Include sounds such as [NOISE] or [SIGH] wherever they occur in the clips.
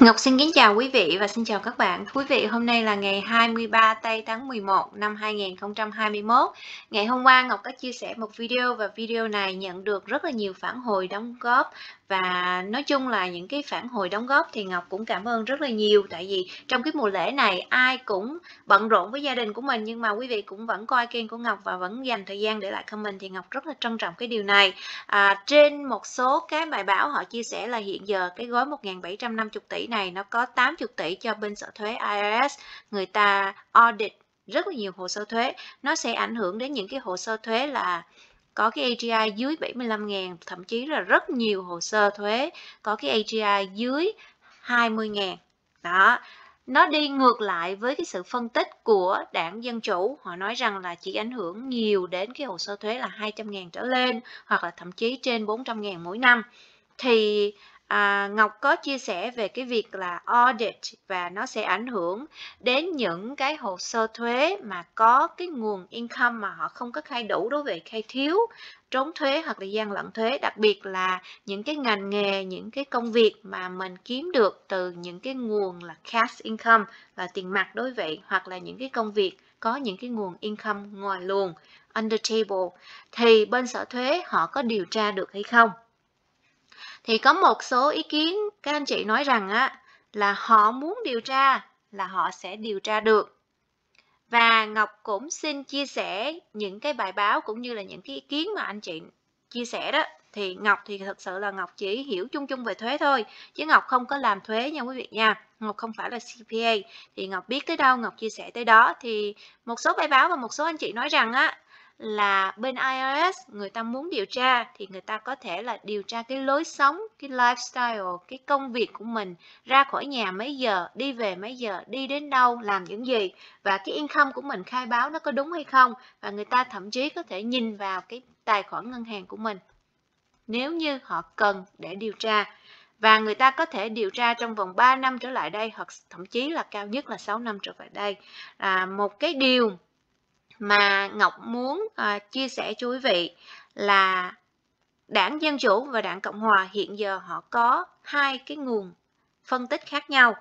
Ngọc xin kính chào quý vị và xin chào các bạn. Quý vị, hôm nay là ngày 23 tây tháng 11 năm 2021. Ngày hôm qua Ngọc có chia sẻ một video và video này nhận được rất là nhiều phản hồi đóng góp và nói chung là những cái phản hồi đóng góp thì Ngọc cũng cảm ơn rất là nhiều tại vì trong cái mùa lễ này ai cũng bận rộn với gia đình của mình nhưng mà quý vị cũng vẫn coi kênh của Ngọc và vẫn dành thời gian để lại comment thì Ngọc rất là trân trọng cái điều này à, trên một số cái bài báo họ chia sẻ là hiện giờ cái gói 1.750 tỷ này nó có 80 tỷ cho bên sở thuế IRS người ta audit rất là nhiều hồ sơ thuế nó sẽ ảnh hưởng đến những cái hồ sơ thuế là có cái AGI dưới 75.000 thậm chí là rất nhiều hồ sơ thuế có cái AGI dưới 20.000 đó nó đi ngược lại với cái sự phân tích của đảng Dân Chủ. Họ nói rằng là chỉ ảnh hưởng nhiều đến cái hồ sơ thuế là 200.000 trở lên hoặc là thậm chí trên 400.000 mỗi năm. Thì à, Ngọc có chia sẻ về cái việc là audit và nó sẽ ảnh hưởng đến những cái hồ sơ thuế mà có cái nguồn income mà họ không có khai đủ đối với khai thiếu trốn thuế hoặc là gian lận thuế đặc biệt là những cái ngành nghề những cái công việc mà mình kiếm được từ những cái nguồn là cash income là tiền mặt đối vậy hoặc là những cái công việc có những cái nguồn income ngoài luồng under table thì bên sở thuế họ có điều tra được hay không thì có một số ý kiến các anh chị nói rằng á là họ muốn điều tra là họ sẽ điều tra được và ngọc cũng xin chia sẻ những cái bài báo cũng như là những cái ý kiến mà anh chị chia sẻ đó thì ngọc thì thật sự là ngọc chỉ hiểu chung chung về thuế thôi chứ ngọc không có làm thuế nha quý vị nha ngọc không phải là cpa thì ngọc biết tới đâu ngọc chia sẻ tới đó thì một số bài báo và một số anh chị nói rằng á là bên IRS người ta muốn điều tra thì người ta có thể là điều tra cái lối sống, cái lifestyle, cái công việc của mình, ra khỏi nhà mấy giờ, đi về mấy giờ, đi đến đâu, làm những gì và cái income của mình khai báo nó có đúng hay không và người ta thậm chí có thể nhìn vào cái tài khoản ngân hàng của mình nếu như họ cần để điều tra và người ta có thể điều tra trong vòng 3 năm trở lại đây hoặc thậm chí là cao nhất là 6 năm trở lại đây. À, một cái điều mà Ngọc muốn à, chia sẻ cho quý vị là đảng Dân Chủ và đảng Cộng Hòa hiện giờ họ có hai cái nguồn phân tích khác nhau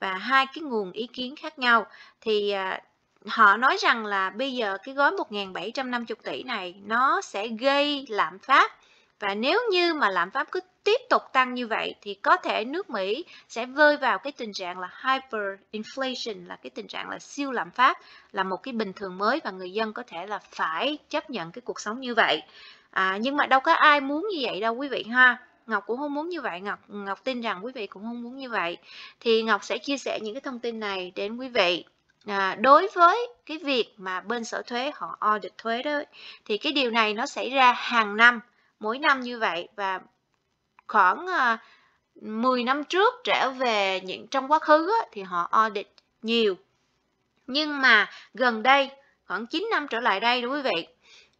và hai cái nguồn ý kiến khác nhau thì à, họ nói rằng là bây giờ cái gói 1.750 tỷ này nó sẽ gây lạm phát và nếu như mà lạm phát cứ tiếp tục tăng như vậy thì có thể nước Mỹ sẽ rơi vào cái tình trạng là hyperinflation là cái tình trạng là siêu lạm phát là một cái bình thường mới và người dân có thể là phải chấp nhận cái cuộc sống như vậy. À, nhưng mà đâu có ai muốn như vậy đâu quý vị ha. Ngọc cũng không muốn như vậy, Ngọc Ngọc tin rằng quý vị cũng không muốn như vậy. Thì Ngọc sẽ chia sẻ những cái thông tin này đến quý vị. À, đối với cái việc mà bên sở thuế họ audit thuế đó thì cái điều này nó xảy ra hàng năm mỗi năm như vậy và khoảng à, ờ, 10 năm trước trở về những trong quá khứ á, thì họ audit nhiều nhưng mà gần đây khoảng 9 năm trở lại đây đúng quý vị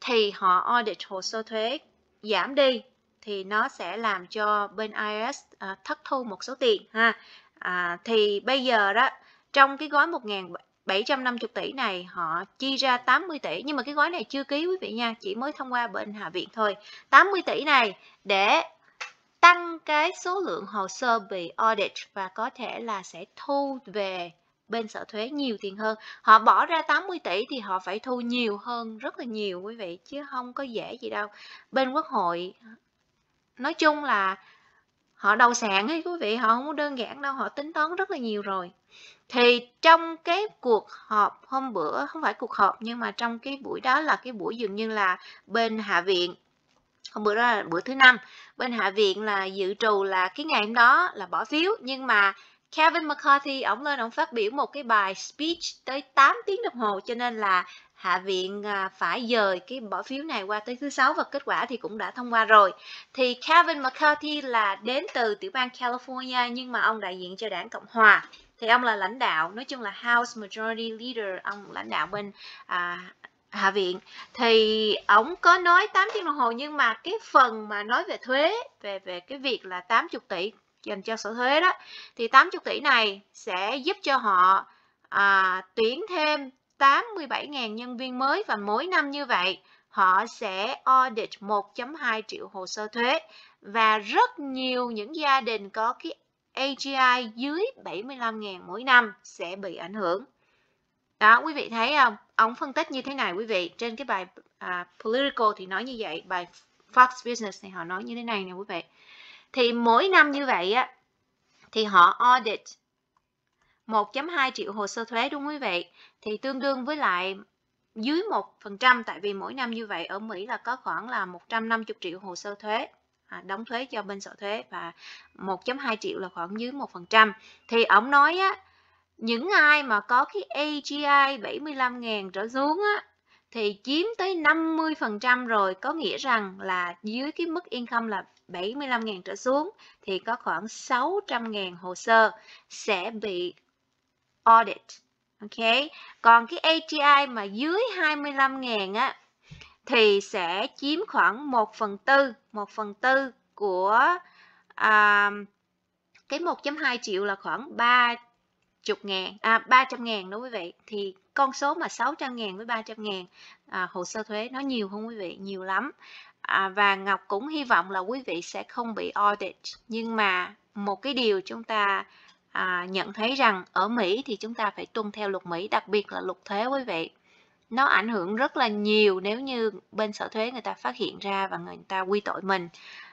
thì họ audit hồ sơ thuế giảm đi thì nó sẽ làm cho bên is à, ờ, thất thu một số tiền ha à, thì bây giờ đó trong cái gói 1.750 tỷ này họ chi ra 80 tỷ nhưng mà cái gói này chưa ký quý vị nha chỉ mới thông qua bên hạ viện thôi 80 tỷ này để tăng cái số lượng hồ sơ bị audit và có thể là sẽ thu về bên sở thuế nhiều tiền hơn. Họ bỏ ra 80 tỷ thì họ phải thu nhiều hơn rất là nhiều quý vị chứ không có dễ gì đâu. Bên quốc hội nói chung là họ đầu sản ấy quý vị, họ không có đơn giản đâu, họ tính toán rất là nhiều rồi. Thì trong cái cuộc họp hôm bữa, không phải cuộc họp nhưng mà trong cái buổi đó là cái buổi dường như là bên Hạ viện hôm bữa đó là bữa thứ năm bên hạ viện là dự trù là cái ngày hôm đó là bỏ phiếu nhưng mà Kevin McCarthy ổng lên ổng phát biểu một cái bài speech tới 8 tiếng đồng hồ cho nên là Hạ viện à, phải dời cái bỏ phiếu này qua tới thứ sáu và kết quả thì cũng đã thông qua rồi. Thì Kevin McCarthy là đến từ tiểu bang California nhưng mà ông đại diện cho đảng Cộng hòa. Thì ông là lãnh đạo, nói chung là House Majority Leader, ông lãnh đạo bên à, hạ viện thì ổng có nói 8 tiếng đồng hồ nhưng mà cái phần mà nói về thuế về về cái việc là 80 tỷ dành cho sở thuế đó thì 80 tỷ này sẽ giúp cho họ à, tuyển thêm 87.000 nhân viên mới và mỗi năm như vậy họ sẽ audit 1.2 triệu hồ sơ thuế và rất nhiều những gia đình có cái AGI dưới 75.000 mỗi năm sẽ bị ảnh hưởng. Đó, quý vị thấy không? Ông phân tích như thế này quý vị. Trên cái bài à, Political thì nói như vậy. Bài Fox Business thì họ nói như thế này nè quý vị. Thì mỗi năm như vậy á, thì họ audit 1.2 triệu hồ sơ thuế đúng quý vị? Thì tương đương với lại dưới 1% tại vì mỗi năm như vậy ở Mỹ là có khoảng là 150 triệu hồ sơ thuế à, đóng thuế cho bên sở thuế và 1.2 triệu là khoảng dưới 1%. Thì ông nói á, những ai mà có cái AGI 75.000 trở xuống á, thì chiếm tới 50% rồi có nghĩa rằng là dưới cái mức income là 75.000 trở xuống thì có khoảng 600.000 hồ sơ sẽ bị audit. Ok, còn cái agi mà dưới 25.000 á thì sẽ chiếm khoảng 1 phần tư, 1 phần tư của à, cái 1.2 triệu là khoảng 3 chục ngàn, à 300 ngàn đó quý vị. Thì con số mà 600 ngàn với 300 ngàn à, hồ sơ thuế nó nhiều không quý vị? Nhiều lắm. À, và Ngọc cũng hy vọng là quý vị sẽ không bị audit. Nhưng mà một cái điều chúng ta à, nhận thấy rằng ở Mỹ thì chúng ta phải tuân theo luật Mỹ, đặc biệt là luật thuế quý vị. Nó ảnh hưởng rất là nhiều nếu như bên sở thuế người ta phát hiện ra và người ta quy tội mình.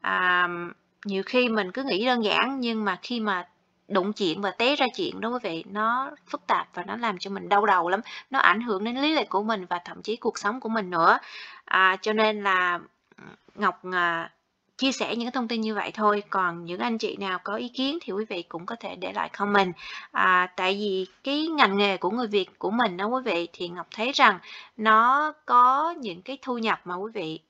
À, nhiều khi mình cứ nghĩ đơn giản nhưng mà khi mà đụng chuyện và té ra chuyện đó quý vị nó phức tạp và nó làm cho mình đau đầu lắm nó ảnh hưởng đến lý lịch của mình và thậm chí cuộc sống của mình nữa à, cho nên là ngọc à, chia sẻ những thông tin như vậy thôi còn những anh chị nào có ý kiến thì quý vị cũng có thể để lại comment à, tại vì cái ngành nghề của người việt của mình đó quý vị thì ngọc thấy rằng nó có những cái thu nhập mà quý vị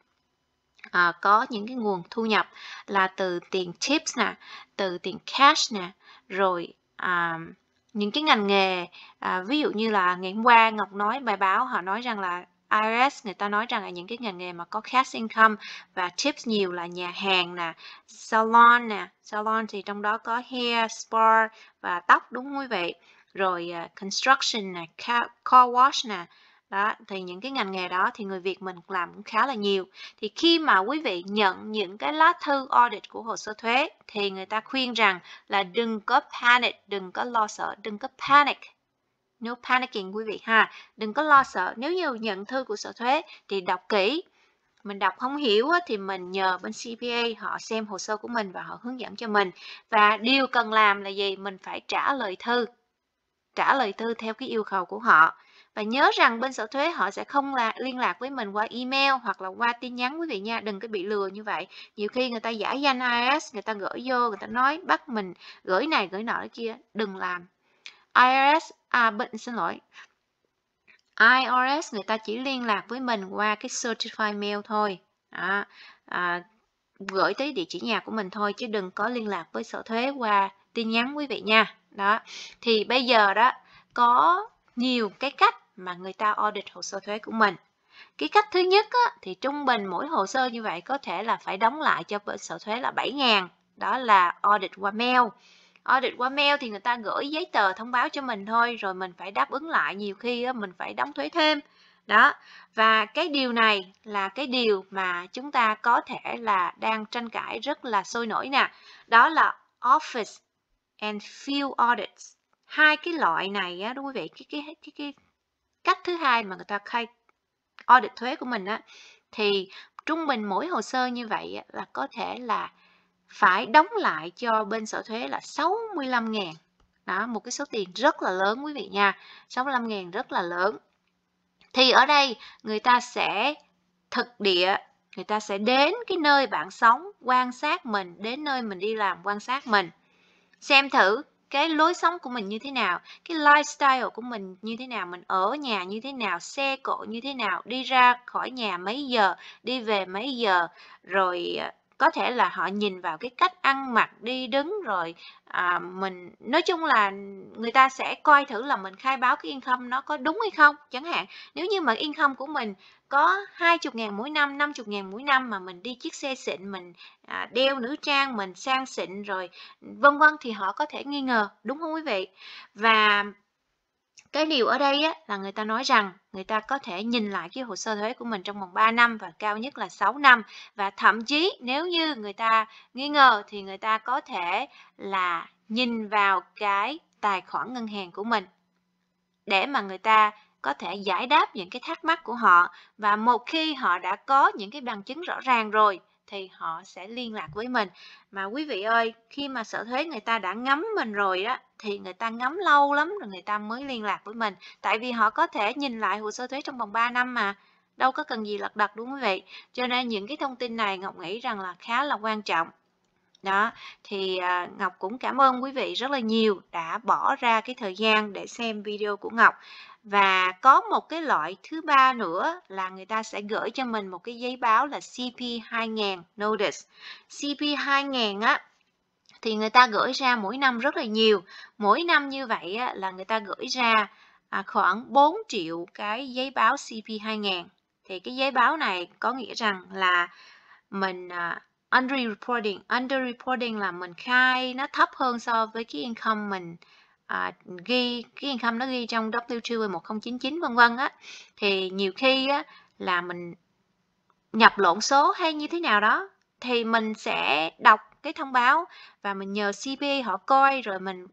à, có những cái nguồn thu nhập là từ tiền tips nè từ tiền cash nè rồi à, những cái ngành nghề à, ví dụ như là ngày hôm qua Ngọc nói bài báo họ nói rằng là IRS người ta nói rằng là những cái ngành nghề mà có cash income và tips nhiều là nhà hàng nè, salon nè, salon thì trong đó có hair, spa và tóc đúng không quý vị? Rồi uh, construction nè, car, car wash nè, đó thì những cái ngành nghề đó thì người Việt mình làm cũng khá là nhiều thì khi mà quý vị nhận những cái lá thư audit của hồ sơ thuế thì người ta khuyên rằng là đừng có panic đừng có lo sợ đừng có panic no panicking quý vị ha đừng có lo sợ nếu như nhận thư của sở thuế thì đọc kỹ mình đọc không hiểu thì mình nhờ bên CPA họ xem hồ sơ của mình và họ hướng dẫn cho mình và điều cần làm là gì mình phải trả lời thư trả lời thư theo cái yêu cầu của họ và nhớ rằng bên sở thuế họ sẽ không là liên lạc với mình qua email hoặc là qua tin nhắn quý vị nha, đừng có bị lừa như vậy. Nhiều khi người ta giả danh IRS, người ta gửi vô, người ta nói bắt mình gửi này gửi nọ kia, đừng làm. IRS à bệnh xin lỗi. IRS người ta chỉ liên lạc với mình qua cái certified mail thôi. Đó. À, gửi tới địa chỉ nhà của mình thôi chứ đừng có liên lạc với sở thuế qua tin nhắn quý vị nha. Đó. Thì bây giờ đó có nhiều cái cách mà người ta audit hồ sơ thuế của mình. Cái cách thứ nhất á, thì trung bình mỗi hồ sơ như vậy có thể là phải đóng lại cho bên sở thuế là 7.000, đó là audit qua mail. Audit qua mail thì người ta gửi giấy tờ thông báo cho mình thôi, rồi mình phải đáp ứng lại nhiều khi á, mình phải đóng thuế thêm. Đó, và cái điều này là cái điều mà chúng ta có thể là đang tranh cãi rất là sôi nổi nè. Đó là office and field audits hai cái loại này á đúng quý vị cái cái cái cái cách thứ hai mà người ta khai audit thuế của mình á thì trung bình mỗi hồ sơ như vậy là có thể là phải đóng lại cho bên sở thuế là 65 ngàn đó một cái số tiền rất là lớn quý vị nha 65 ngàn rất là lớn thì ở đây người ta sẽ thực địa người ta sẽ đến cái nơi bạn sống quan sát mình đến nơi mình đi làm quan sát mình xem thử cái lối sống của mình như thế nào cái lifestyle của mình như thế nào mình ở nhà như thế nào xe cộ như thế nào đi ra khỏi nhà mấy giờ đi về mấy giờ rồi à, có thể là họ nhìn vào cái cách ăn mặc đi đứng rồi à, mình nói chung là người ta sẽ coi thử là mình khai báo cái income nó có đúng hay không chẳng hạn nếu như mà income của mình có 20 ngàn mỗi năm 50 ngàn mỗi năm mà mình đi chiếc xe xịn mình à, đeo nữ trang mình sang xịn rồi vân vân thì họ có thể nghi ngờ đúng không quý vị và cái điều ở đây á, là người ta nói rằng người ta có thể nhìn lại cái hồ sơ thuế của mình trong vòng 3 năm và cao nhất là 6 năm và thậm chí nếu như người ta nghi ngờ thì người ta có thể là nhìn vào cái tài khoản ngân hàng của mình để mà người ta có thể giải đáp những cái thắc mắc của họ và một khi họ đã có những cái bằng chứng rõ ràng rồi thì họ sẽ liên lạc với mình mà quý vị ơi khi mà sở thuế người ta đã ngắm mình rồi đó thì người ta ngắm lâu lắm rồi người ta mới liên lạc với mình tại vì họ có thể nhìn lại hồ sơ thuế trong vòng 3 năm mà đâu có cần gì lật đật đúng không quý vị cho nên những cái thông tin này ngọc nghĩ rằng là khá là quan trọng đó thì à, Ngọc cũng cảm ơn quý vị rất là nhiều đã bỏ ra cái thời gian để xem video của Ngọc và có một cái loại thứ ba nữa là người ta sẽ gửi cho mình một cái giấy báo là CP2000 notice CP2000 á thì người ta gửi ra mỗi năm rất là nhiều mỗi năm như vậy á, là người ta gửi ra à, khoảng 4 triệu cái giấy báo CP2000 thì cái giấy báo này có nghĩa rằng là mình à, underreporting underreporting là mình khai nó thấp hơn so với cái income mình à, ghi cái income nó ghi trong W2 1099 vân vân á thì nhiều khi á là mình nhập lộn số hay như thế nào đó thì mình sẽ đọc cái thông báo và mình nhờ CPA họ coi rồi mình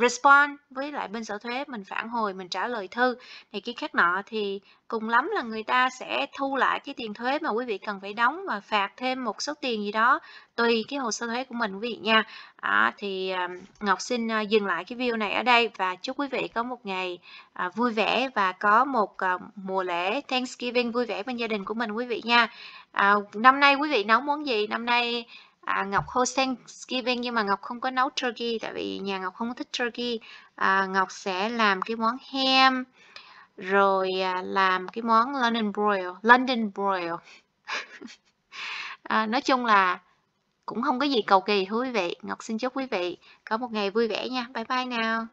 respond với lại bên sở thuế mình phản hồi mình trả lời thư này cái khác nọ thì cùng lắm là người ta sẽ thu lại cái tiền thuế mà quý vị cần phải đóng và phạt thêm một số tiền gì đó tùy cái hồ sơ thuế của mình quý vị nha à, thì à, ngọc xin à, dừng lại cái video này ở đây và chúc quý vị có một ngày à, vui vẻ và có một mùa lễ thanksgiving vui vẻ bên gia đình của mình quý vị nha à, năm nay quý vị nấu món gì năm nay à, Ngọc hô Thanksgiving nhưng mà Ngọc không có nấu turkey tại vì nhà Ngọc không thích turkey à, Ngọc sẽ làm cái món ham rồi à, làm cái món London broil London broil [LAUGHS] à, nói chung là cũng không có gì cầu kỳ thưa quý vị Ngọc xin chúc quý vị có một ngày vui vẻ nha bye bye nào